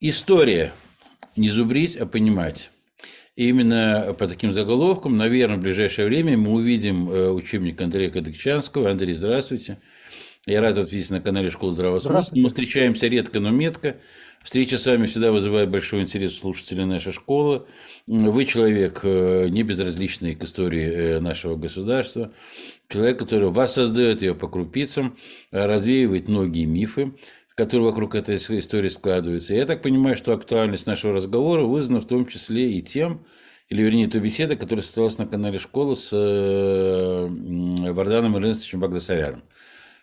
История. Не зубрить, а понимать. И именно по таким заголовкам, наверное, в ближайшее время мы увидим э, учебник Андрея Кадыкчанского. Андрей, здравствуйте. Я рад вас видеть на канале Школа Здравого Мы встречаемся редко, но метко. Встреча с вами всегда вызывает большой интерес слушателей нашей школы. Вы человек э, не безразличный к истории э, нашего государства, человек, который вас создает ее по крупицам, развеивает многие мифы, который вокруг этой истории складывается. Я так понимаю, что актуальность нашего разговора вызвана в том числе и тем, или вернее той беседы, которая состоялась на канале «Школа» с э, Варданом Ирнестовичем Багдасаряном,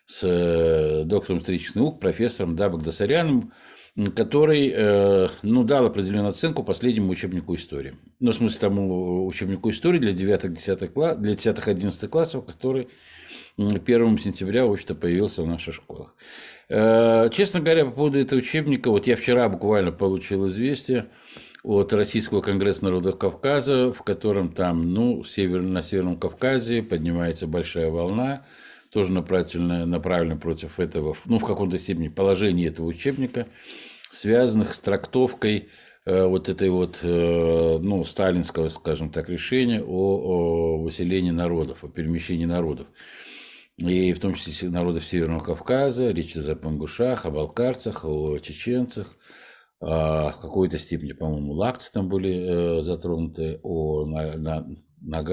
с э, доктором исторических наук, профессором да, Багдасаряном, который э, ну, дал определенную оценку последнему учебнику истории. Ну, в смысле, тому учебнику истории для 9-10 класс, для 10-11 классов, который 1 сентября, в общем-то, появился в наших школах. Э, честно говоря, по поводу этого учебника, вот я вчера буквально получил известие от Российского конгресса народов Кавказа, в котором там, ну, север, на Северном Кавказе поднимается большая волна, тоже направлена, направлена против этого, ну, в каком-то степени положения этого учебника, связанных с трактовкой э, вот этой вот, э, ну, сталинского, скажем так, решения о, о выселении народов, о перемещении народов и в том числе народов Северного Кавказа, речь идет о пангушах, о балкарцах, о чеченцах, а, в какой-то степени, по-моему, лакцы там были э, затронуты, о на, на,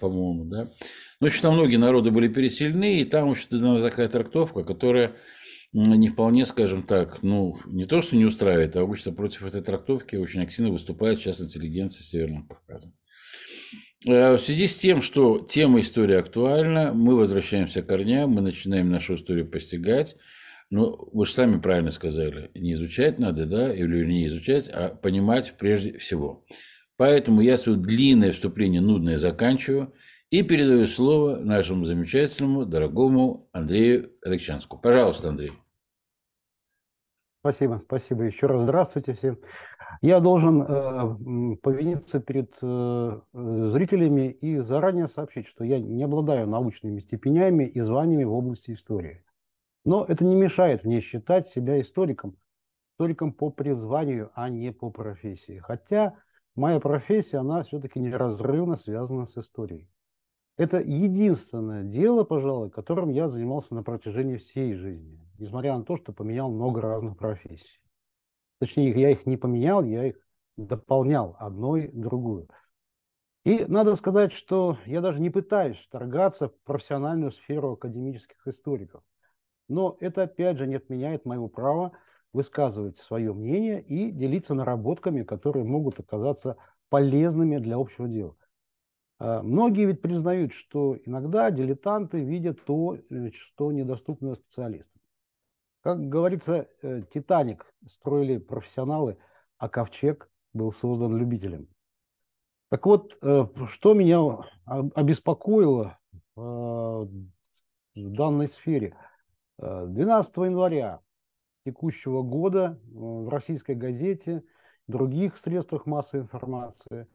по-моему, да. Ну, еще там многие народы были переселены, и там еще дана такая трактовка, которая не вполне, скажем так, ну, не то, что не устраивает, а обычно против этой трактовки очень активно выступает сейчас интеллигенция Северного Кавказа. Э, в связи с тем, что тема истории актуальна, мы возвращаемся к корням, мы начинаем нашу историю постигать. Ну, вы же сами правильно сказали, не изучать надо, да, или не изучать, а понимать прежде всего. Поэтому я свое длинное вступление нудное заканчиваю и передаю слово нашему замечательному, дорогому Андрею Кадыкчанскому. Пожалуйста, Андрей. Спасибо, спасибо. Еще раз здравствуйте всем. Я должен э, повиниться перед э, э, зрителями и заранее сообщить, что я не обладаю научными степенями и званиями в области истории. Но это не мешает мне считать себя историком, историком по призванию, а не по профессии. Хотя моя профессия, она все-таки неразрывно связана с историей. Это единственное дело, пожалуй, которым я занимался на протяжении всей жизни, несмотря на то, что поменял много разных профессий. Точнее, я их не поменял, я их дополнял одной другую. И надо сказать, что я даже не пытаюсь торгаться в профессиональную сферу академических историков. Но это, опять же, не отменяет моего права высказывать свое мнение и делиться наработками, которые могут оказаться полезными для общего дела. А, многие ведь признают, что иногда дилетанты видят то, э, что недоступно специалистам. Как говорится, э, «Титаник» строили профессионалы, а «Ковчег» был создан любителем. Так вот, э, что меня обеспокоило а, в данной сфере? 12 э, января текущего года в российской газете, других средствах массовой информации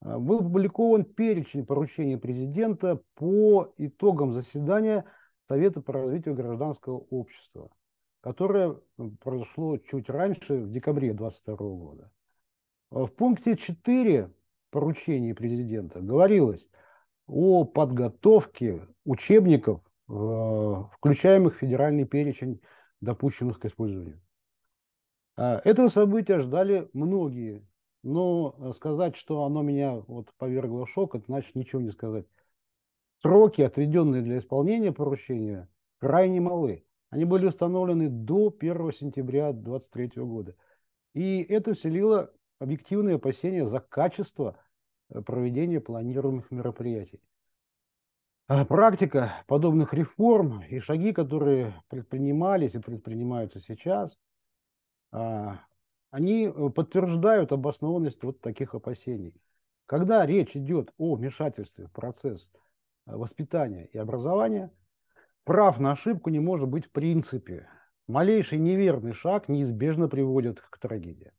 был опубликован перечень поручений президента по итогам заседания Совета по развитию гражданского общества которое произошло чуть раньше, в декабре 2022 года. А в пункте 4 поручения президента говорилось о подготовке учебников, э, включаемых в федеральный перечень допущенных к использованию. А, этого события ждали многие, но э, сказать, что оно меня вот повергло в шок, это значит ничего не сказать. Сроки, отведенные для исполнения поручения, крайне малы. Они были установлены до 1 сентября 2023 года. И это вселило объективные опасения за качество э, проведения планируемых мероприятий. А практика подобных реформ и шаги, которые предпринимались и предпринимаются сейчас, а, они э, подтверждают обоснованность вот таких опасений. Когда речь идет о вмешательстве в процесс э, воспитания и образования – Прав на ошибку не может быть в принципе. Малейший неверный шаг неизбежно приводит к трагедии.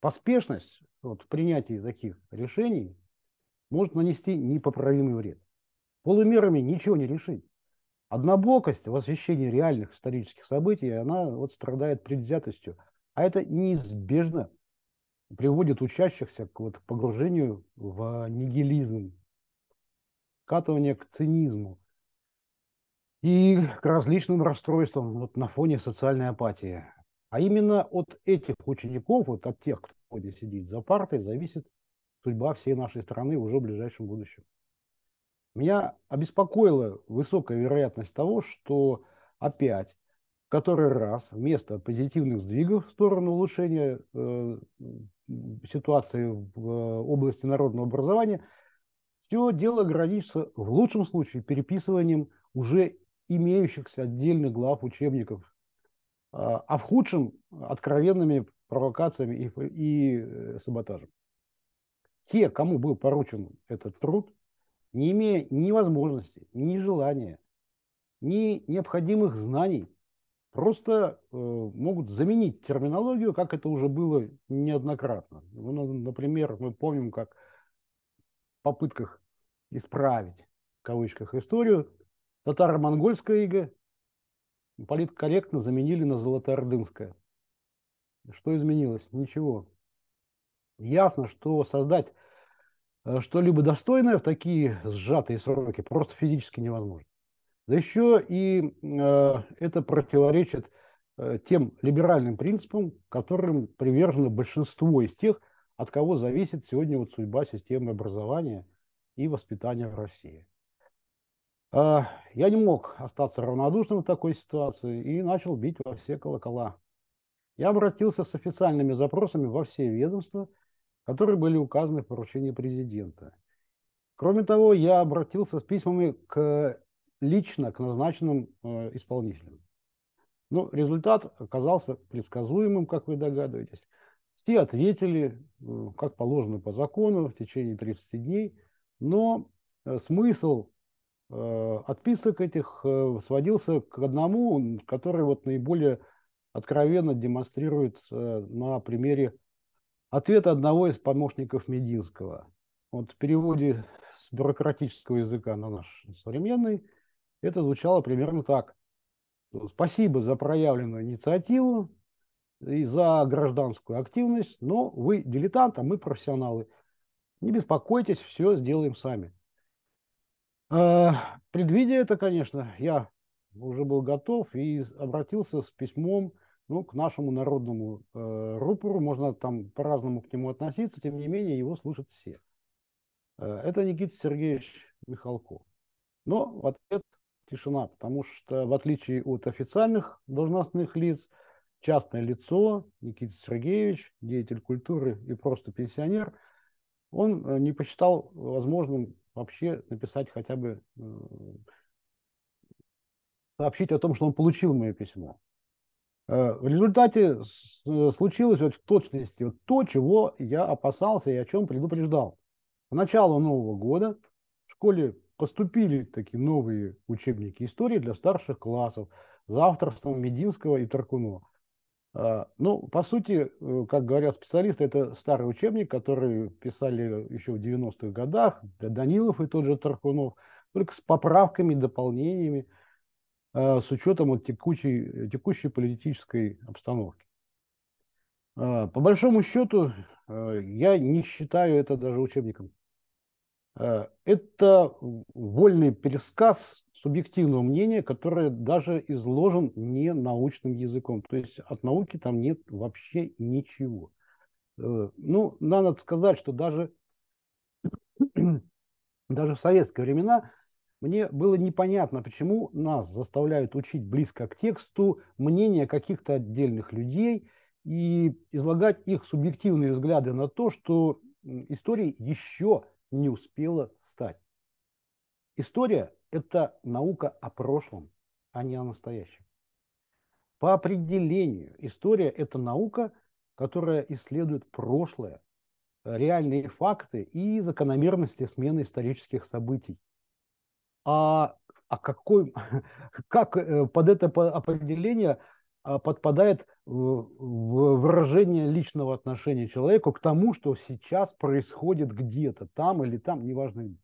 Поспешность вот, в принятии таких решений может нанести непоправимый вред. Полумерами ничего не решить. Однобокость в освещении реальных исторических событий, она вот страдает предвзятостью. А это неизбежно приводит учащихся к вот, погружению в нигилизм, катывание к цинизму, и к различным расстройствам вот, на фоне социальной апатии. А именно от этих учеников, вот от тех, кто сегодня сидит за партой, зависит судьба всей нашей страны уже в ближайшем будущем. Меня обеспокоила высокая вероятность того, что опять в который раз вместо позитивных сдвигов в сторону улучшения э, ситуации в э, области народного образования все дело ограничится в лучшем случае переписыванием уже имеющихся отдельных глав учебников, а, а в худшем откровенными провокациями и, и э, саботажем. Те, кому был поручен этот труд, не имея ни возможности, ни желания, ни необходимых знаний, просто э, могут заменить терминологию, как это уже было неоднократно. Ну, ну например, мы помним, как в попытках исправить в кавычках историю татаро монгольская ига политкорректно заменили на золотоордынское. Что изменилось? Ничего. Ясно, что создать э, что-либо достойное в такие сжатые сроки просто физически невозможно. Да еще и э, это противоречит э, тем либеральным принципам, которым привержено большинство из тех, от кого зависит сегодня вот судьба системы образования и воспитания в России. А, я не мог остаться равнодушным в такой ситуации и начал бить во все колокола. Я обратился с официальными запросами во все ведомства, которые были указаны в поручении президента. Кроме того, я обратился с письмами к, лично к назначенным э, исполнителям. Но ну, результат оказался предсказуемым, как вы догадываетесь. Все ответили, э, как положено по закону, в течение 30 дней, но э, смысл Э, отписок этих э, сводился к одному, который вот наиболее откровенно демонстрирует э, на примере ответа одного из помощников Мединского. Вот в переводе с бюрократического языка на наш современный это звучало примерно так. Спасибо за проявленную инициативу и за гражданскую активность, но вы дилетант, а мы профессионалы. Не беспокойтесь, все сделаем сами. А, предвидя это, конечно, я уже был готов и обратился с письмом ну, к нашему народному э, рупору. Можно там по-разному к нему относиться, тем не менее его слышат все. Э, это Никита Сергеевич Михалков. Но в ответ тишина, потому что в отличие от официальных должностных лиц, частное лицо Никита Сергеевич, деятель культуры и просто пенсионер, он э, не посчитал возможным вообще написать хотя бы, эм, сообщить о том, что он получил мое письмо. Э, в результате э, случилось вот в точности вот то, чего я опасался и о чем предупреждал. В начало Нового года в школе поступили такие новые учебники истории для старших классов за авторством Мединского и Таркунова. А, ну, по сути, э, как говорят специалисты, это старый учебник, который писали еще в 90-х годах, Данилов и тот же Тархунов, только с поправками, дополнениями, а, с учетом вот текучей, текущей политической обстановки. А, по большому счету, я не считаю это даже учебником. Это вольный пересказ субъективного мнения, которое даже изложен не научным языком. То есть от науки там нет вообще ничего. Э, ну, надо сказать, что даже, даже в советские времена мне было непонятно, почему нас заставляют учить близко к тексту мнение каких-то отдельных людей и излагать их субъективные взгляды на то, что история еще не успела стать. История это наука о прошлом, а не о настоящем. По определению, история – это наука, которая исследует прошлое, реальные факты и закономерности смены исторических событий. А, а какой, как э, под это определение а, подпадает э, выражение личного отношения человека к тому, что сейчас происходит где-то, там или там, неважно где.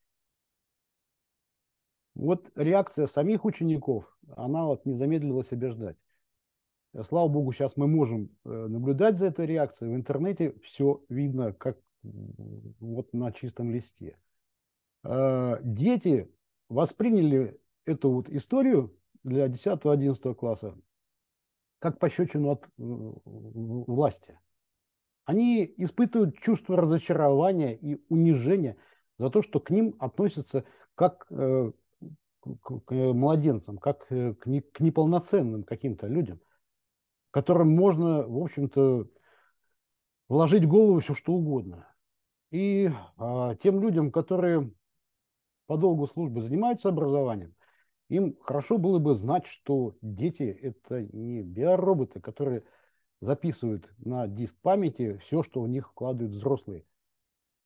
Вот реакция самих учеников, она вот не замедлила себя ждать. Слава богу, сейчас мы можем э, наблюдать за этой реакцией. В интернете все видно, как вот на чистом листе. Э, дети восприняли эту вот историю для 10-11 класса как пощечину от э, власти. Они испытывают чувство разочарования и унижения за то, что к ним относятся как к, к младенцам, как э, к, не, к неполноценным каким-то людям, которым можно, в общем-то, вложить в голову все что угодно. И а, тем людям, которые по долгу службы занимаются образованием, им хорошо было бы знать, что дети – это не биороботы, которые записывают на диск памяти все, что у них вкладывают взрослые.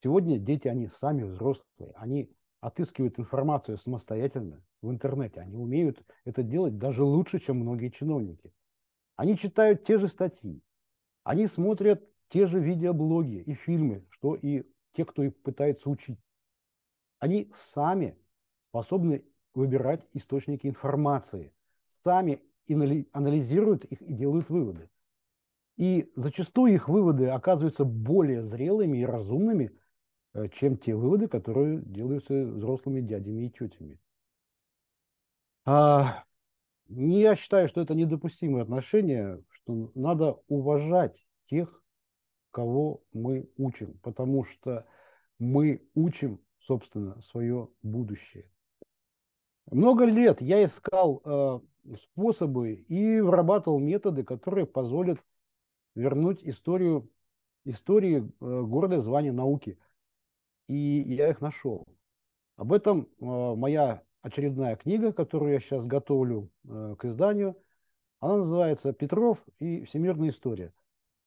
Сегодня дети, они сами взрослые, они отыскивают информацию самостоятельно, в интернете. Они умеют это делать даже лучше, чем многие чиновники. Они читают те же статьи, они смотрят те же видеоблоги и фильмы, что и те, кто их пытается учить. Они сами способны выбирать источники информации, сами анализируют их и делают выводы. И зачастую их выводы оказываются более зрелыми и разумными, э, чем те выводы, которые делаются взрослыми дядями и тетями. А, я считаю, что это недопустимое отношение, что надо уважать тех, кого мы учим, потому что мы учим, собственно, свое будущее. Много лет я искал э, способы и вырабатывал методы, которые позволят вернуть историю истории э, а, гордое звание науки. И я их нашел. Об этом э, моя очередная книга, которую я сейчас готовлю э, к изданию. Она называется «Петров и всемирная история».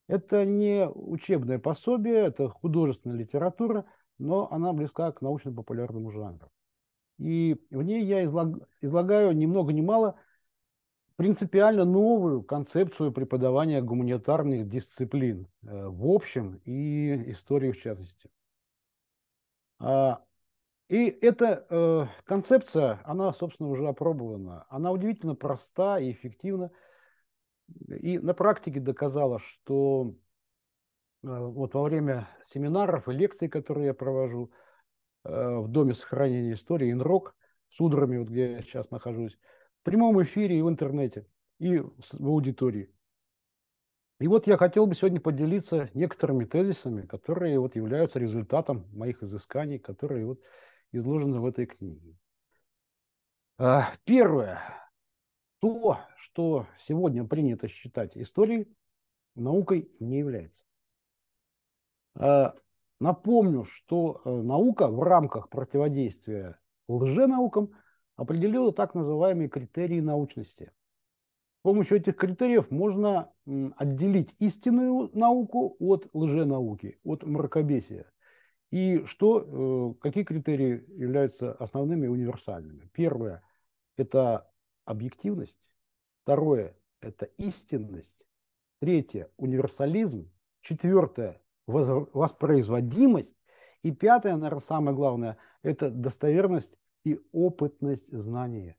Это не учебное пособие, это художественная литература, но она близка к научно-популярному жанру. И в ней я излагаю ни много ни мало принципиально новую концепцию преподавания гуманитарных дисциплин э, в общем и истории в частности. А и эта э, концепция, она, собственно, уже опробована. Она удивительно проста и эффективна. И на практике доказала, что э, вот во время семинаров и лекций, которые я провожу э, в Доме сохранения истории ИНРОК, с удрами, вот где я сейчас нахожусь, в прямом эфире и в интернете, и в, в аудитории. И вот я хотел бы сегодня поделиться некоторыми тезисами, которые вот являются результатом моих изысканий, которые вот изложено в этой книге. А, первое. То, что сегодня принято считать историей, наукой не является. А, напомню, что э, наука в рамках противодействия лженаукам определила так называемые критерии научности. С помощью этих критериев можно отделить истинную науку от лженауки, от мракобесия. И что, э, какие критерии являются основными и универсальными? Первое – это объективность. Второе – это истинность. Третье – универсализм. Четвертое – воспроизводимость. И пятое, наверное, самое главное – это достоверность и опытность знания.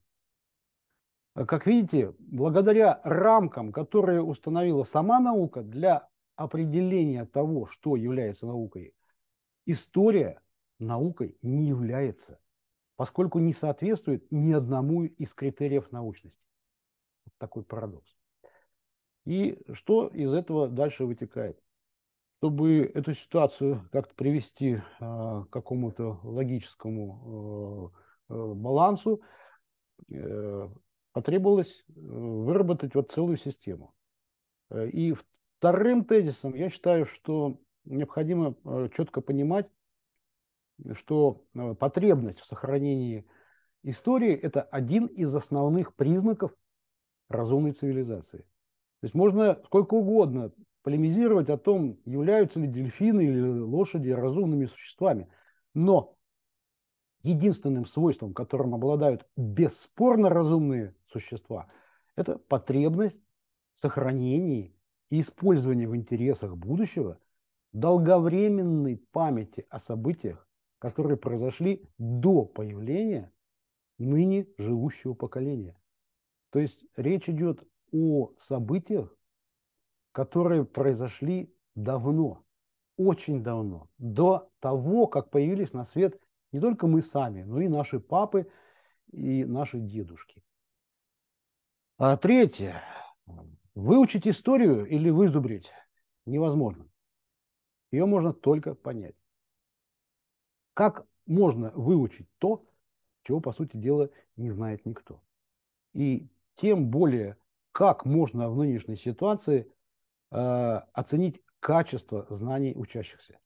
А как видите, благодаря рамкам, которые установила сама наука для определения того, что является наукой – История наукой не является, поскольку не соответствует ни одному из критериев научности. Вот такой парадокс. И что из этого дальше вытекает? Чтобы эту ситуацию как-то привести а, к какому-то логическому а, а, балансу, э, потребовалось э, выработать вот целую систему. Э, и вторым тезисом я считаю, что необходимо э, четко понимать, что э, потребность в сохранении истории – это один из основных признаков разумной цивилизации. То есть можно сколько угодно полемизировать о том, являются ли дельфины или лошади разумными существами. Но единственным свойством, которым обладают бесспорно разумные существа, это потребность в сохранении и использовании в интересах будущего долговременной памяти о событиях, которые произошли до появления ныне живущего поколения. То есть речь идет о событиях, которые произошли давно, очень давно, до того, как появились на свет не только мы сами, но и наши папы и наши дедушки. А третье. Выучить историю или вызубрить невозможно. Ее можно только понять. Как можно выучить то, чего, по сути дела, не знает никто? И тем более, как можно в нынешней ситуации э, оценить качество знаний учащихся?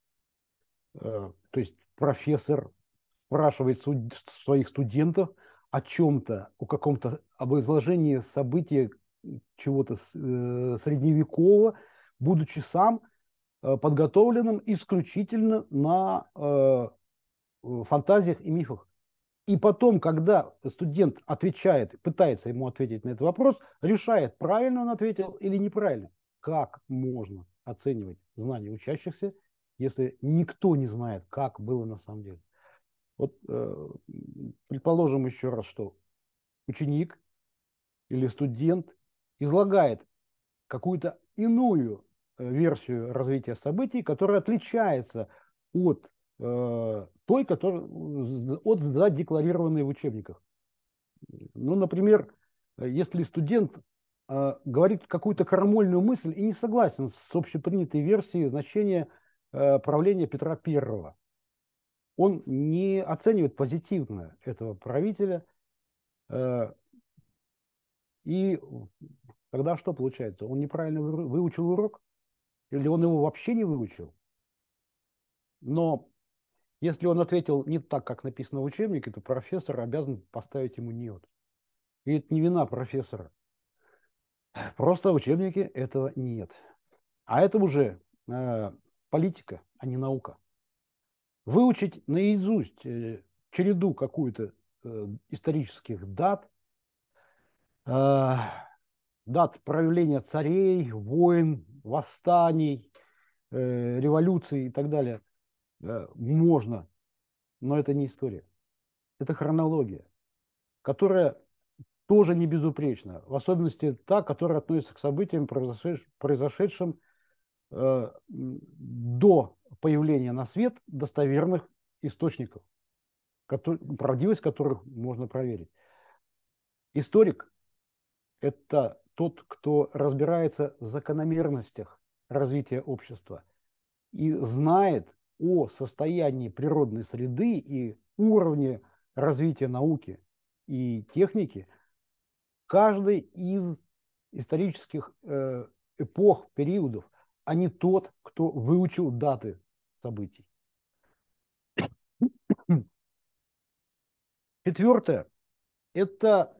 Э, то есть профессор спрашивает суд, своих студентов о чем-то, о каком-то, об изложении события чего-то э, средневекового, будучи сам – Э, подготовленным исключительно на э, фантазиях и мифах. И потом, когда студент отвечает, пытается ему ответить на этот вопрос, решает, правильно он ответил или неправильно. Как можно оценивать знания учащихся, если никто не знает, как было на самом деле? Вот э, предположим еще раз, что ученик или студент излагает какую-то иную версию развития событий, которая отличается от э, той, которая от задекларированной в учебниках. Ну, например, если студент э, говорит какую-то крамольную мысль и не согласен с общепринятой версией значения э, правления Петра Первого, он не оценивает позитивно этого правителя. Э, и тогда что получается? Он неправильно выучил урок? или он его вообще не выучил. Но если он ответил не так, как написано в учебнике, то профессор обязан поставить ему нет, И это не вина профессора. Просто в учебнике этого нет. А это уже э, политика, а не наука. Выучить наизусть э, череду какую-то э, исторических дат, э, дат правления царей, войн, восстаний, э, революций и так далее. Э, можно, но это не история. Это хронология, которая тоже не безупречна, в особенности та, которая относится к событиям, произошедшим, э, до появления на свет достоверных источников, которые правдивость которых можно проверить. Историк – это тот, кто разбирается в закономерностях развития общества и знает о состоянии природной среды и уровне развития науки и техники, каждый из исторических э, эпох, периодов, а не тот, кто выучил даты событий. Четвертое – это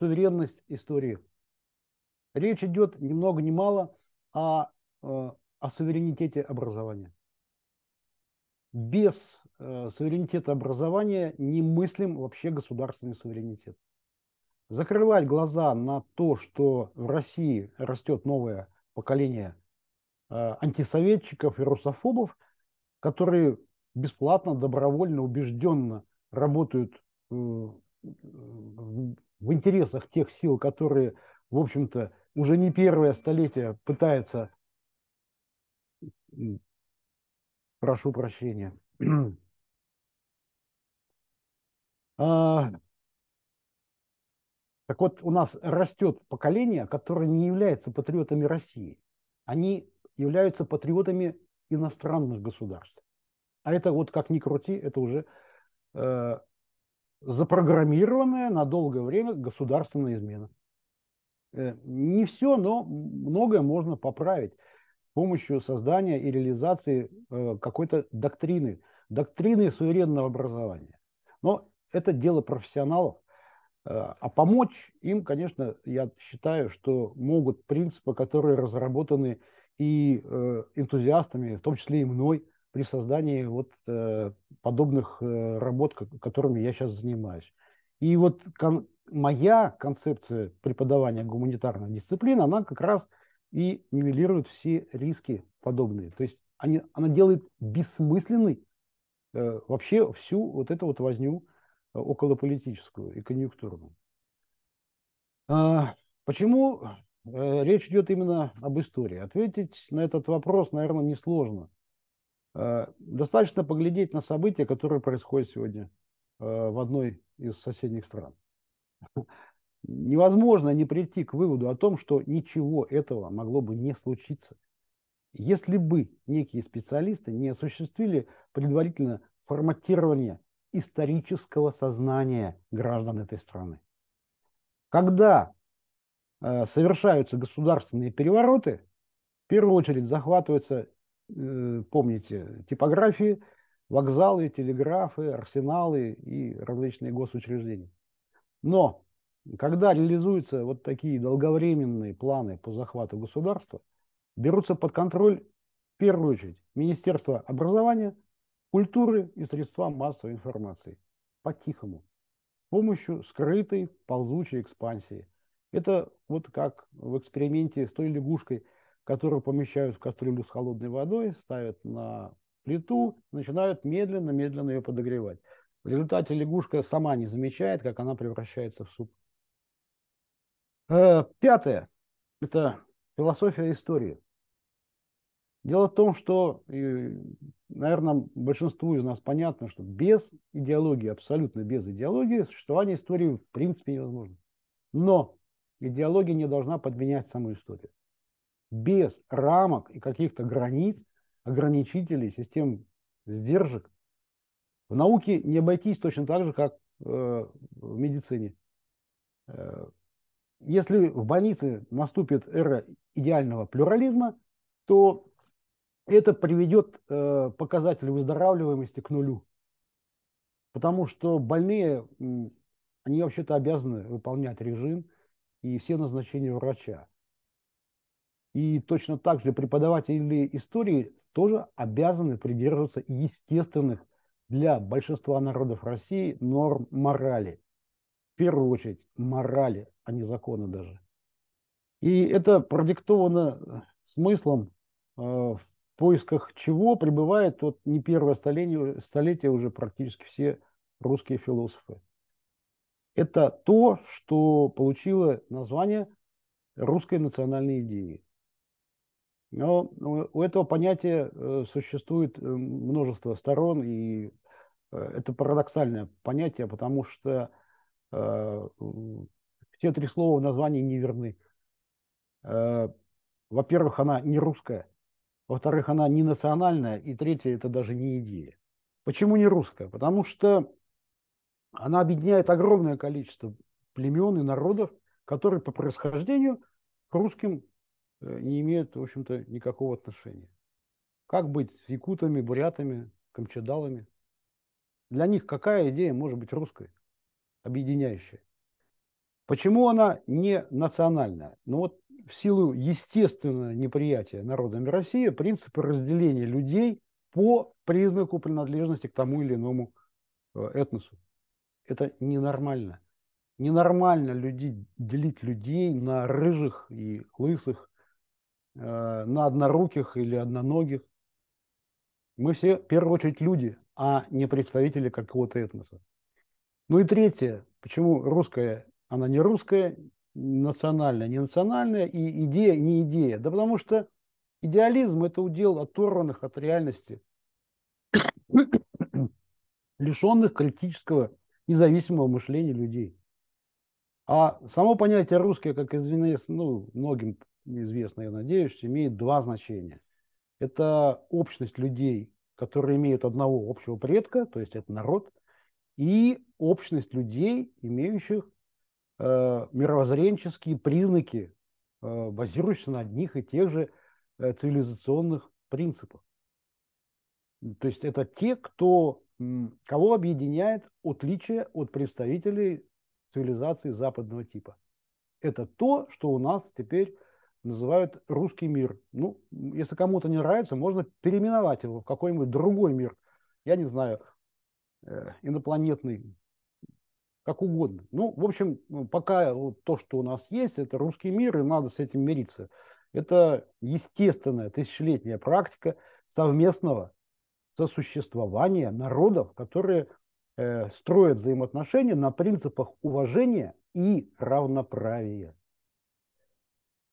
суверенность истории Речь идет ни много ни мало о, э, о суверенитете образования. Без э, суверенитета образования немыслим вообще государственный суверенитет. Закрывать глаза на то, что в России растет новое поколение э, антисоветчиков и русофобов, которые бесплатно, добровольно, убежденно работают в интересах тех сил, которые, в общем-то, уже не первое столетие пытается, прошу прощения, а, так вот, у нас растет поколение, которое не является патриотами России. Они являются патриотами иностранных государств. А это вот как ни крути, это уже э, запрограммированная на долгое время государственная измена. Э, не все, но многое можно поправить с помощью создания и реализации э, какой-то доктрины, доктрины суверенного образования. Но это дело профессионалов. Э, а помочь им, конечно, я считаю, что могут принципы, которые разработаны и энтузиастами, в том числе и мной, при создании вот подобных работ, которыми я сейчас занимаюсь. И вот моя концепция преподавания гуманитарной дисциплины, она как раз и нивелирует все риски подобные. То есть они, она делает бессмысленной э, вообще всю вот эту вот возню э, околополитическую и конъюнктурную. А, почему э, речь идет именно об истории? Ответить на этот вопрос, наверное, несложно. Э, достаточно поглядеть на события, которые происходят сегодня э, в одной из соседних стран невозможно не прийти к выводу о том, что ничего этого могло бы не случиться. Если бы некие специалисты не осуществили предварительно форматирование исторического сознания граждан этой страны. Когда э, совершаются государственные перевороты, в первую очередь захватываются, э, помните, типографии, вокзалы, телеграфы, арсеналы и различные госучреждения. Но когда реализуются вот такие долговременные планы по захвату государства, берутся под контроль в первую очередь Министерство образования, культуры и средства массовой информации. По-тихому. С помощью скрытой ползучей экспансии. Это вот как в эксперименте с той лягушкой, которую помещают в кастрюлю с холодной водой, ставят на плиту, начинают медленно-медленно ее подогревать. В результате лягушка сама не замечает, как она превращается в суп. Э, пятое – это философия истории. Дело в том, что, наверное, большинству из нас понятно, что без идеологии, абсолютно без идеологии, существование истории в принципе невозможно. Но идеология не должна подменять саму историю. Без рамок и каких-то границ, ограничителей, систем сдержек в науке не обойтись точно так же, как э, в медицине. Э, если в больнице наступит эра идеального плюрализма, то это приведет э, показатели выздоравливаемости к нулю. Потому что больные, они вообще-то обязаны выполнять режим и все назначения врача. И точно так же преподаватели истории тоже обязаны придерживаться естественных для большинства народов России норм морали. В первую очередь морали, а не законы даже. И это продиктовано э, смыслом, э, в поисках чего пребывает вот не первое столетие, столетие уже практически все русские философы. Это то, что получило название русской национальной идеи. Но у этого понятия э, существует э, множество сторон, и э, это парадоксальное понятие, потому что все три слова в названии неверны. Во-первых, она не русская, во-вторых, она не национальная, и третье, это даже не идея. Почему не русская? Потому что она объединяет огромное количество племен и народов, которые по происхождению к русским Э, не имеют, в общем-то, никакого отношения. Как быть с якутами, бурятами, камчадалами? Для них какая идея может быть русская, объединяющая? Почему она не национальная? Ну вот в силу естественного неприятия народами России принципы разделения людей по признаку принадлежности к тому или иному э, этносу. Это ненормально. Ненормально люди, делить людей на рыжих и лысых, Э, на одноруких или одноногих. Мы все, в первую очередь, люди, а не представители какого-то этноса. Ну и третье, почему русская, она не русская, национальная, не национальная, и идея не идея. Да потому что идеализм – это удел оторванных от реальности, лишенных критического независимого мышления людей. А само понятие русское, как известно ну, многим известно, я надеюсь, имеет два значения. Это общность людей, которые имеют одного общего предка, то есть это народ, и общность людей, имеющих э, мировоззренческие признаки, э, базирующиеся на одних и тех же э, цивилизационных принципах. То есть это те, кто, кого объединяет отличие от представителей цивилизации западного типа. Это то, что у нас теперь называют русский мир. Ну, если кому-то не нравится, можно переименовать его в какой-нибудь другой мир. Я не знаю, э, инопланетный, как угодно. Ну, в общем, ну, пока вот то, что у нас есть, это русский мир, и надо с этим мириться. Это естественная тысячелетняя практика совместного сосуществования народов, которые э, строят взаимоотношения на принципах уважения и равноправия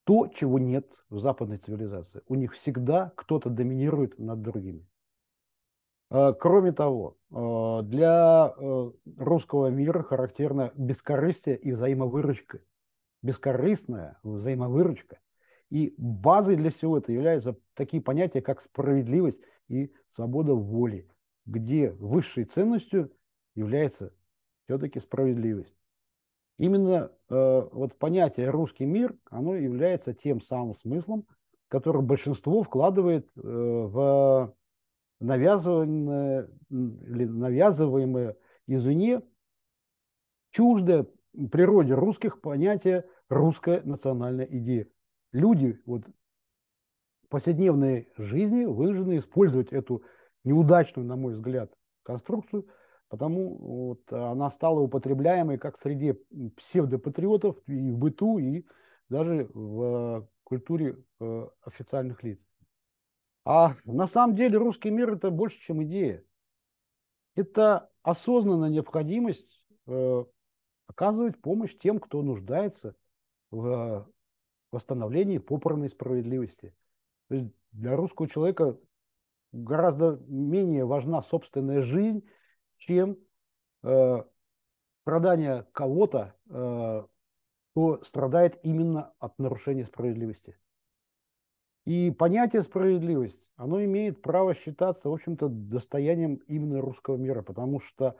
то, чего нет в западной цивилизации. У них всегда кто-то доминирует над другими. Э, кроме того, э, для э, русского мира характерно бескорыстие и взаимовыручка. Бескорыстная взаимовыручка. И базой для всего это являются такие понятия, как справедливость и свобода воли, где высшей ценностью является все-таки справедливость. Именно э, вот понятие русский мир, оно является тем самым смыслом, который большинство вкладывает э, в навязываемое, или навязываемое извне чуждое природе русских понятие русская национальная идея. Люди вот в повседневной жизни вынуждены использовать эту неудачную, на мой взгляд, конструкцию – Потому вот она стала употребляемой как среди псевдопатриотов и в быту, и даже в культуре э, официальных лиц. А на самом деле русский мир – это больше, чем идея. Это осознанная необходимость э, оказывать помощь тем, кто нуждается в восстановлении попорной справедливости. То есть для русского человека гораздо менее важна собственная жизнь – чем э, страдание кого-то, э, кто страдает именно от нарушения справедливости. И понятие справедливость, оно имеет право считаться, в общем-то, достоянием именно русского мира, потому что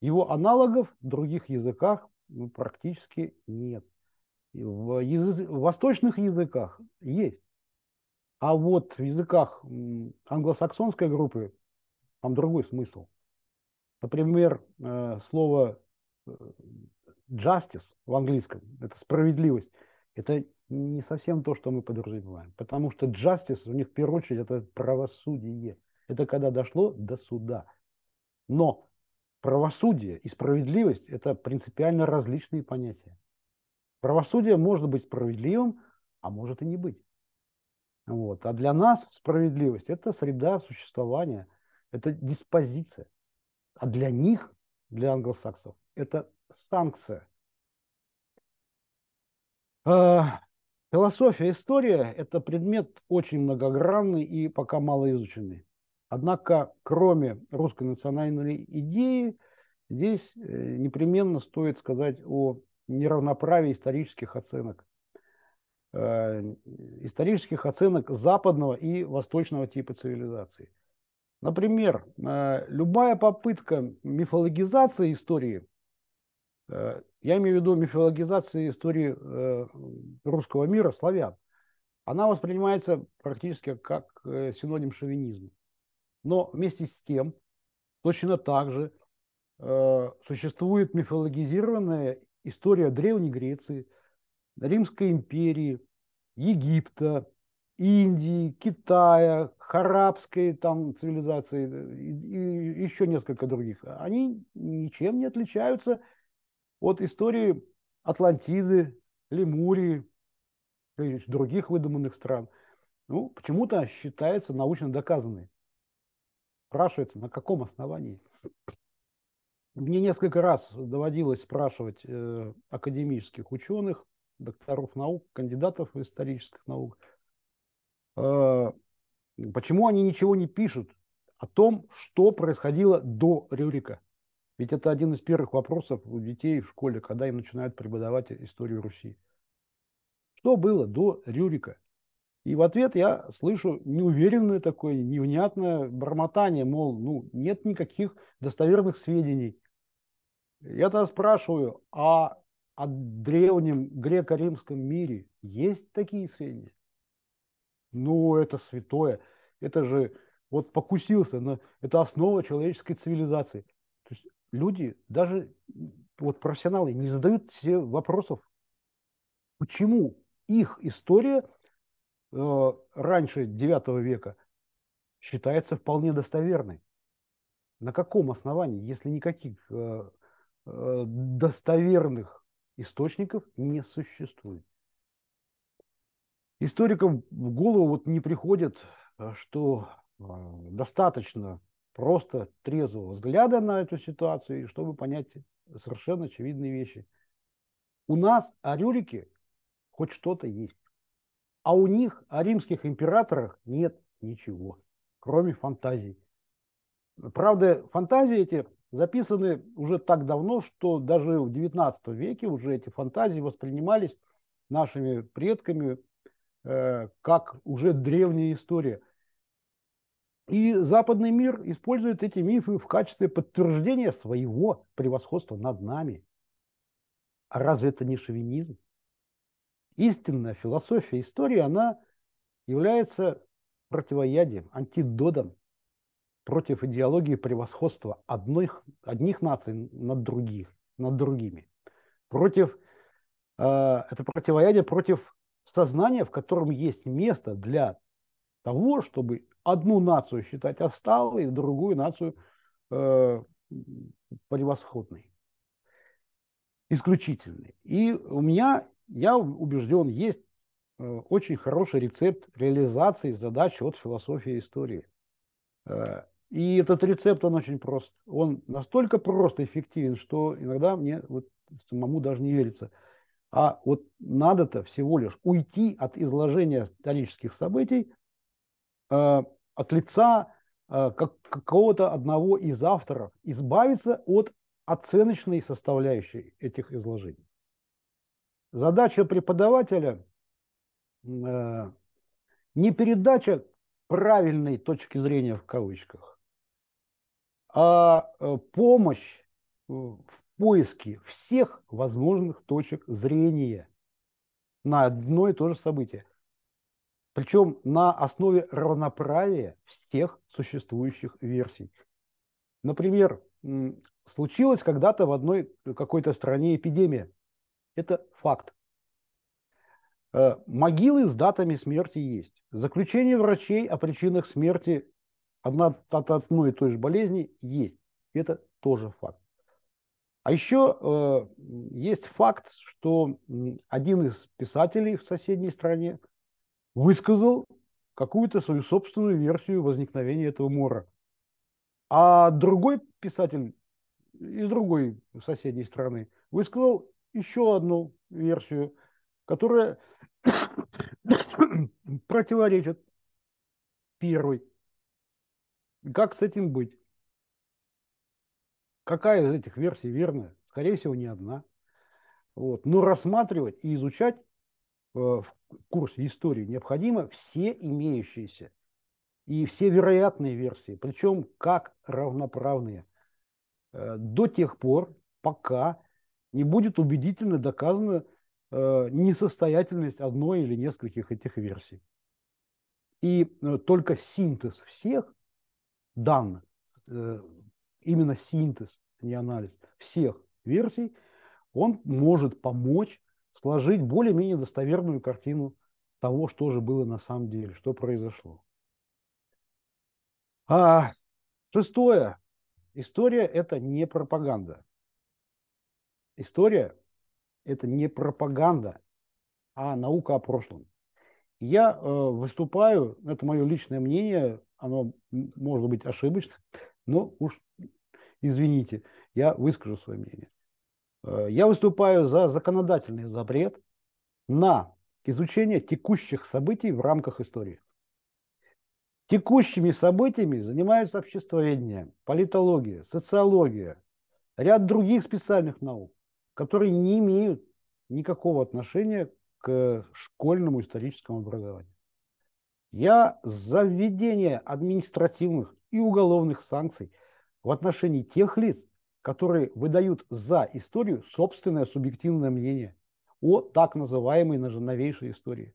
его аналогов в других языках ну, практически нет. В, язы... в восточных языках есть. А вот в языках англосаксонской группы там другой смысл – Например, э, слово э, justice в английском, это справедливость, это не совсем то, что мы подразумеваем. Потому что justice у них в первую очередь это правосудие. Это когда дошло до суда. Но правосудие и справедливость – это принципиально различные понятия. Правосудие может быть справедливым, а может и не быть. Вот. А для нас справедливость – это среда существования, это диспозиция. А для них, для англосаксов, это санкция. А, философия, история – это предмет очень многогранный и пока мало изученный. Однако, кроме русской национальной идеи, здесь э, непременно стоит сказать о неравноправии исторических оценок. Э, исторических оценок западного и восточного типа цивилизации. Например, э, любая попытка мифологизации истории, э, я имею в виду мифологизации истории э, русского мира, славян, она воспринимается практически как синоним шовинизма. Но вместе с тем, точно так же существует мифологизированная история Древней Греции, Римской империи, Египта, Индии, Китая, арабской там цивилизации э, и, и еще несколько других. Они ничем не отличаются от истории Атлантиды, Лемурии, других выдуманных стран. Ну, почему-то считается научно доказанной. Спрашивается, на каком основании? Мне несколько раз доводилось спрашивать э, академических ученых, докторов наук, кандидатов в исторических наук, Э, почему они ничего не пишут о том, что происходило до Рюрика? Ведь это один из первых вопросов у детей в школе, когда им начинают преподавать историю Руси. Что было до Рюрика? И в ответ я слышу неуверенное такое, невнятное бормотание, мол, ну, нет никаких достоверных сведений. Я тогда спрашиваю, а о древнем греко-римском мире есть такие сведения? Ну, это святое. Это же вот покусился на... Это основа человеческой цивилизации. То есть люди, даже вот профессионалы, не задают себе вопросов, почему их история э, раньше 9 века считается вполне достоверной. На каком основании, если никаких э, э, достоверных источников не существует? Историкам в голову вот не приходит, э, что э, достаточно просто трезвого взгляда на эту ситуацию, чтобы понять совершенно очевидные вещи. У нас о Рюрике хоть что-то есть, а у них о римских императорах нет ничего, кроме фантазий. Правда, фантазии эти записаны уже так давно, что даже в XIX веке уже эти фантазии воспринимались нашими предками Э, как уже древняя история. И западный мир использует эти мифы в качестве подтверждения своего превосходства над нами. А разве это не шовинизм? Истинная философия истории, она является противоядием, антидодом против идеологии превосходства одних, одних наций над, других, над другими. Против, э, это противоядие против сознание, в котором есть место для того, чтобы одну нацию считать отсталой, другую нацию э, превосходной, исключительной. И у меня, я убежден, есть э, очень хороший рецепт реализации задач от философии истории. Э, и этот рецепт, он очень прост. Он настолько прост и эффективен, что иногда мне вот самому даже не верится – а вот надо-то всего лишь уйти от изложения исторических событий э, от лица э, как, какого-то одного из авторов, избавиться от оценочной составляющей этих изложений. Задача преподавателя э, не передача правильной точки зрения в кавычках, а э, помощь в поиске всех возможных точек зрения на одно и то же событие. Причем на основе равноправия всех существующих версий. Например, случилась когда-то в одной э, какой-то стране эпидемия. Это факт. Э, могилы с датами смерти есть. Заключение врачей о причинах смерти одна, от одной и той же болезни есть. Это тоже факт. А еще э, есть факт, что один из писателей в соседней стране высказал какую-то свою собственную версию возникновения этого мора. А другой писатель из другой соседней страны высказал еще одну версию, которая противоречит первой. Как с этим быть? Какая из этих версий верная? Скорее всего, не одна. Вот. Но рассматривать и изучать э, в курсе истории необходимо все имеющиеся и все вероятные версии, причем как равноправные, э, до тех пор, пока не будет убедительно доказана э, несостоятельность одной или нескольких этих версий. И только синтез всех данных именно синтез, а не анализ всех версий, он может помочь сложить более-менее достоверную картину того, что же было на самом деле, что произошло. А шестое. История – это не пропаганда. История – это не пропаганда, а наука о прошлом. Я э, выступаю, это мое личное мнение, оно может быть ошибочно, ну уж извините, я выскажу свое мнение. Э, я выступаю за законодательный запрет на изучение текущих событий в рамках истории. Текущими событиями занимаются обществоведение, политология, социология, ряд других специальных наук, которые не имеют никакого отношения к школьному историческому образованию. Я за введение административных и уголовных санкций в отношении тех лиц, которые выдают за историю собственное субъективное мнение о так называемой новейшей истории.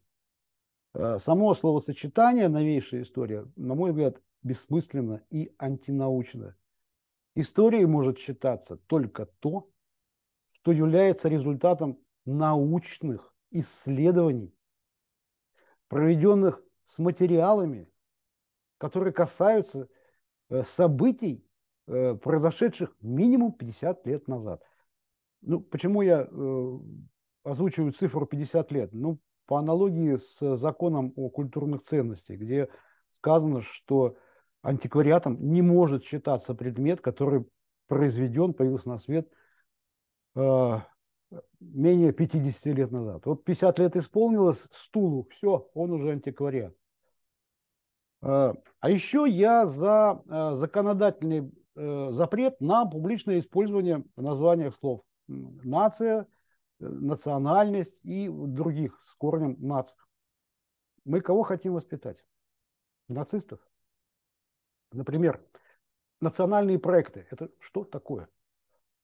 Э, само словосочетание «новейшая история», на мой взгляд, бессмысленно и антинаучно. Историей может считаться только то, что является результатом научных исследований, проведенных с материалами, которые касаются Э, событий, э, произошедших минимум 50 лет назад. Ну, почему я э, озвучиваю цифру 50 лет? Ну, по аналогии с законом о культурных ценностях, где сказано, что антиквариатом не может считаться предмет, который произведен, появился на свет э, менее 50 лет назад. Вот 50 лет исполнилось стулу, все, он уже антиквариат. Э, а еще я за э, законодательный э, запрет на публичное использование в названиях слов нация, национальность и других с корнем наций. Мы кого хотим воспитать? Нацистов. Например, национальные проекты. Это что такое?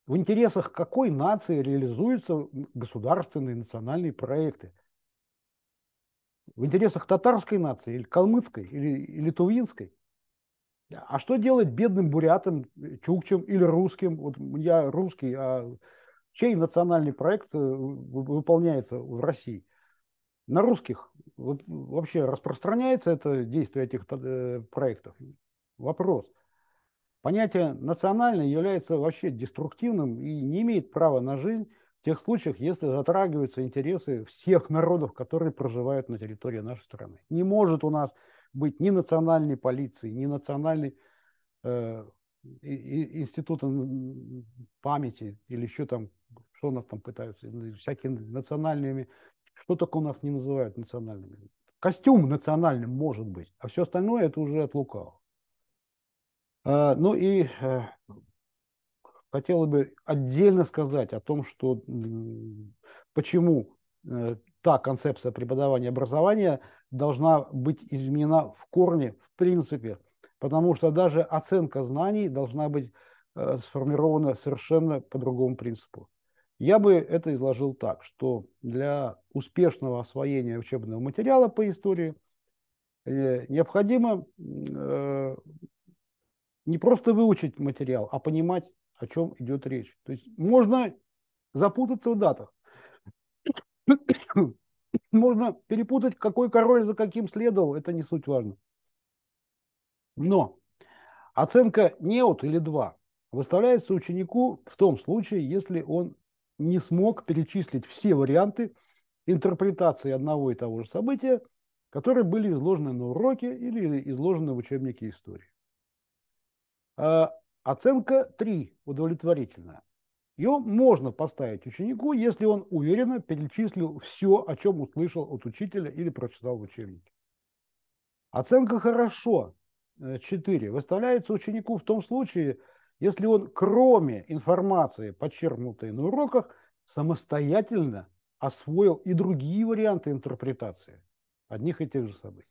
В интересах какой нации реализуются государственные национальные проекты? В интересах татарской нации, или калмыцкой, или, или тувинской. А что делать бедным бурятам, чукчам или русским? Вот я русский, а чей национальный проект э, выполняется в России? На русских вообще распространяется это действие этих э, проектов? Вопрос. Понятие национальное является вообще деструктивным и не имеет права на жизнь тех случаях, если затрагиваются интересы всех народов, которые проживают на территории нашей страны. Не может у нас быть ни национальной полиции, ни национальной э, института памяти или еще там, что у нас там пытаются, всякими национальными, что только у нас не называют национальными. Костюм национальным может быть, а все остальное это уже от лукавого. Э, ну и э, хотела бы отдельно сказать о том, что почему э, та концепция преподавания и образования должна быть изменена в корне, в принципе, потому что даже оценка знаний должна быть э, сформирована совершенно по другому принципу. Я бы это изложил так, что для успешного освоения учебного материала по истории э, необходимо не просто выучить материал, а понимать о чем идет речь. То есть можно запутаться в датах. Можно перепутать, какой король за каким следовал, это не суть важно. Но оценка неот или два выставляется ученику в том случае, если он не смог перечислить все варианты интерпретации одного и того же события, которые были изложены на уроке или изложены в учебнике истории. А Оценка 3 удовлетворительная. Ее можно поставить ученику, если он уверенно перечислил все, о чем услышал от учителя или прочитал в учебнике. Оценка «хорошо» 4 э, выставляется ученику в том случае, если он кроме информации, подчеркнутой на уроках, самостоятельно освоил и другие варианты интерпретации одних и тех же событий.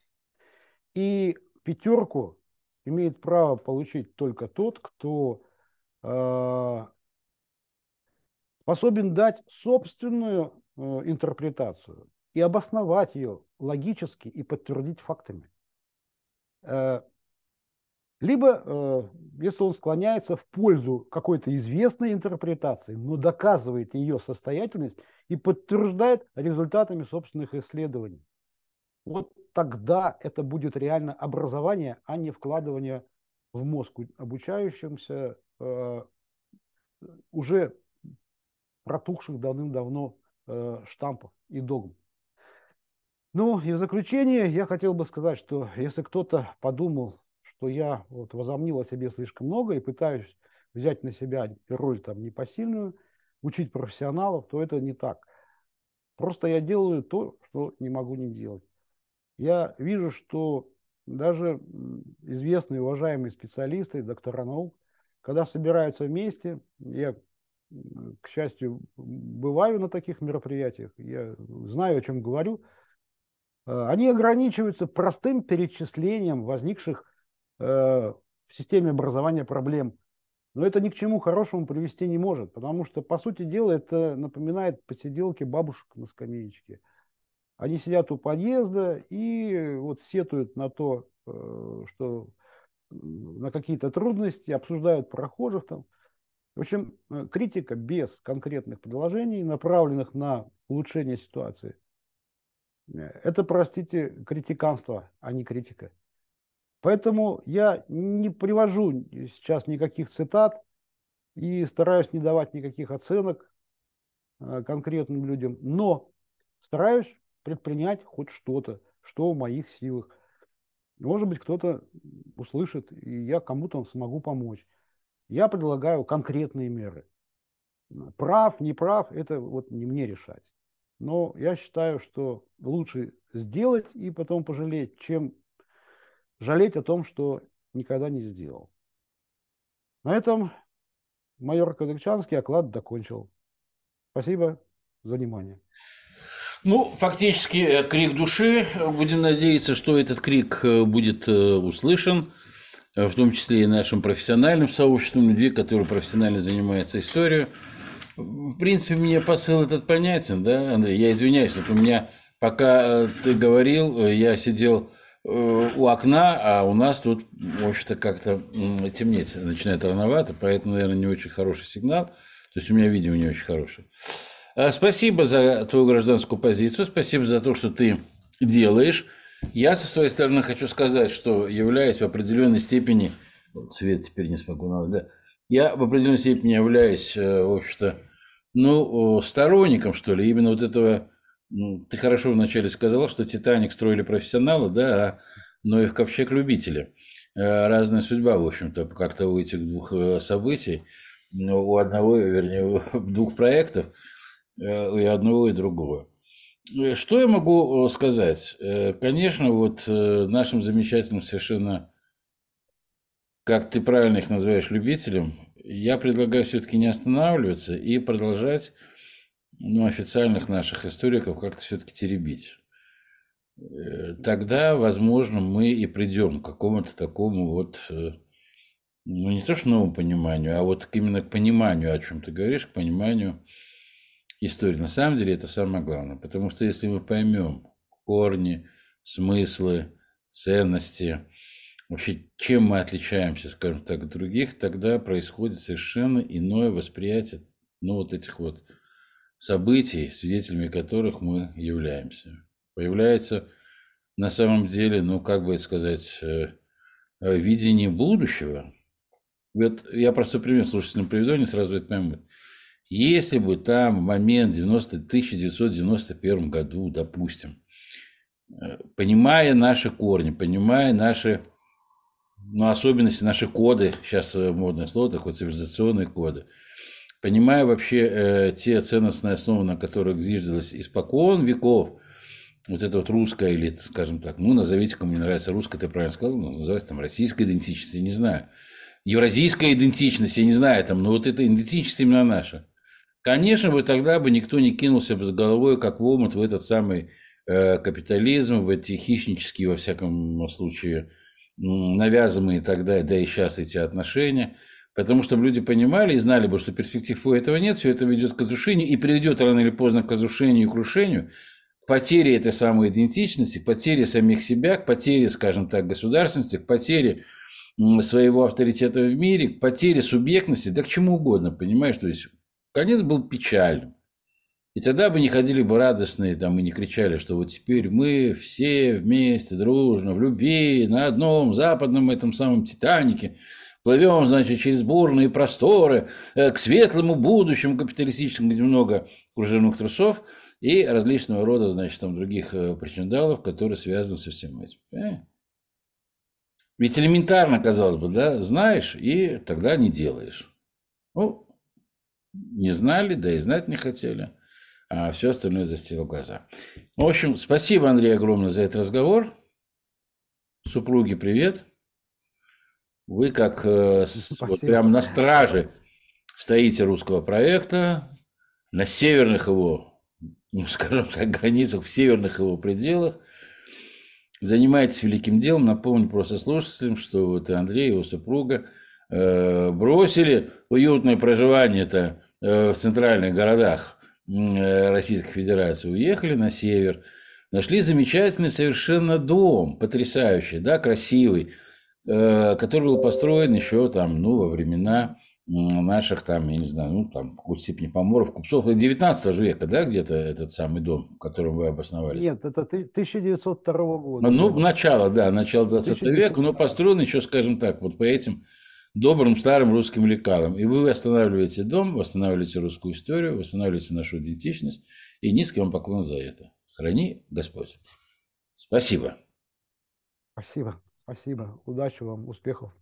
И пятерку имеет право получить только тот, кто а, способен дать собственную э, интерпретацию и обосновать ее логически и подтвердить фактами. Э, либо, э, если он склоняется в пользу какой-то известной интерпретации, но доказывает ее состоятельность и подтверждает результатами собственных исследований. Вот тогда это будет реально образование, а не вкладывание в мозг обучающимся э, уже протухших давным-давно э, штампов и догм. Ну и в заключение я хотел бы сказать, что если кто-то подумал, что я вот возомнил о себе слишком много и пытаюсь взять на себя роль там непосильную, учить профессионалов, то это не так. Просто я делаю то, что не могу не делать я вижу, что даже известные уважаемые специалисты, доктора наук, когда собираются вместе, я, к счастью, бываю на таких мероприятиях, я знаю, о чем говорю, э, они ограничиваются простым перечислением возникших э, в системе образования проблем. Но это ни к чему хорошему привести не может, потому что, по сути дела, это напоминает посиделки бабушек на скамеечке – они сидят у подъезда и вот сетуют на то, э, что на какие-то трудности, обсуждают прохожих там. В общем, э, критика без конкретных предложений, направленных на улучшение ситуации. Э, это, простите, критиканство, а не критика. Поэтому я не привожу сейчас никаких цитат и стараюсь не давать никаких оценок конкретным людям, но стараюсь предпринять хоть что-то, что в моих силах. Может быть, кто-то услышит, и я кому-то смогу помочь. Я предлагаю конкретные меры. Прав, не прав, это вот не мне решать. Но я считаю, что лучше сделать и потом пожалеть, чем жалеть о том, что никогда не сделал. На этом майор Кадыкчанский оклад докончил. Спасибо за внимание. Ну, фактически э, крик души. Будем надеяться, что этот крик э, будет э, услышан, в том числе и нашим профессиональным сообществом людей, которые профессионально занимаются историей. В принципе, мне посыл этот понятен, да, Андрей? Я извиняюсь, вот у меня, пока ты говорил, я сидел у окна, а у нас тут, в общем-то, как-то темнеть начинает рановато, поэтому, наверное, не очень хороший сигнал. То есть у меня видео не очень хорошее. Э, спасибо за твою гражданскую позицию, спасибо за то, что ты делаешь. Я со своей стороны хочу сказать, что являюсь в определенной степени, цвет теперь не смогу, надо, да, я в определенной степени являюсь, э, в общем-то, ну, сторонником, что ли, именно вот этого, ну, ты хорошо вначале сказала, что «Титаник» строили профессионалы, да, а, но их «Ковчег» любители. Э, разная судьба, в общем-то, как-то у этих двух событий, ну, у одного, вернее, двух проектов – Э, и одного, и другого. Ну, что я могу э, сказать? Э, конечно, вот нашим замечательным совершенно, как ты правильно их называешь, любителям, я предлагаю все-таки не останавливаться и продолжать ну, официальных наших историков как-то все-таки теребить. Тогда, возможно, мы и придем к какому-то такому вот, ну не то что новому пониманию, а вот именно к пониманию, о чем ты говоришь, к пониманию истории. На самом деле это самое главное, потому что если мы поймем корни, смыслы, ценности, вообще чем мы отличаемся, скажем так, от других, тогда происходит совершенно иное восприятие ну, вот этих вот событий, свидетелями которых мы являемся. Появляется на самом деле, ну, как бы сказать, э, видение будущего. Вот я просто пример слушателям приведу, они сразу это поймут. Если бы там в момент 90, 1991 году, допустим, э, понимая наши корни, понимая наши ну, особенности, наши коды, сейчас э, модное слово такое, цивилизационные коды, понимая вообще э, те ценностные основы, на которых зиждалось испокон веков, вот это вот русская или, скажем так, ну, назовите, кому не нравится русская, ты правильно сказал, ну, называется там российская идентичность, я не знаю, евразийская идентичность, я не знаю, там, но вот эта идентичность именно наша. Конечно бы тогда бы никто не кинулся бы с головой, как в омут, в этот самый э, капитализм, в эти хищнические, во всяком случае, навязанные тогда, да и сейчас эти отношения. Потому что люди понимали и знали бы, что перспектив у этого нет, все это ведет к разрушению и приведет рано или поздно к разрушению и крушению, к потере этой самой идентичности, к потере самих себя, к потере, скажем так, государственности, к потере своего авторитета в мире, к потере субъектности, да к чему угодно, понимаешь, то есть Конец был печальным. И тогда бы не ходили бы радостные там и не кричали, что вот теперь мы все вместе, дружно, в любви, на одном западном этом самом «Титанике», Плывем, значит, через бурные просторы э, к светлому будущему капиталистическому, где много кружевных трусов и различного рода, значит, там других э, причиндалов, которые связаны со всем этим. Э? Ведь элементарно, казалось бы, да, знаешь, и тогда не делаешь. Ну, не знали, да и знать не хотели, а все остальное застило глаза. В общем, спасибо, Андрей, огромное за этот разговор. Супруги, привет. Вы как э, вот прям на страже стоите русского проекта, на северных его, ну, скажем так, границах, в северных его пределах – занимаетесь великим делом. Напомню просто слушателям, что вот Андрей и его супруга – Э, бросили уютное проживание-то э, в центральных городах э, Российской Федерации, уехали на север, нашли замечательный совершенно дом, потрясающий, да, красивый, который был построен еще там, ну, во времена наших там, я не знаю, ну, там, какой-то степени поморов, купцов, 19 века, да, где-то этот самый дом, в котором вы обосновались? Нет, это 1902 года. Ну, начало, да, начало 20 века, но построен еще, скажем так, вот по этим добрым старым русским лекалом. И вы восстанавливаете дом, восстанавливаете русскую историю, восстанавливаете нашу идентичность. И низкий вам поклон за это. Храни Господь. Спасибо. Спасибо. Спасибо. Удачи вам, успехов.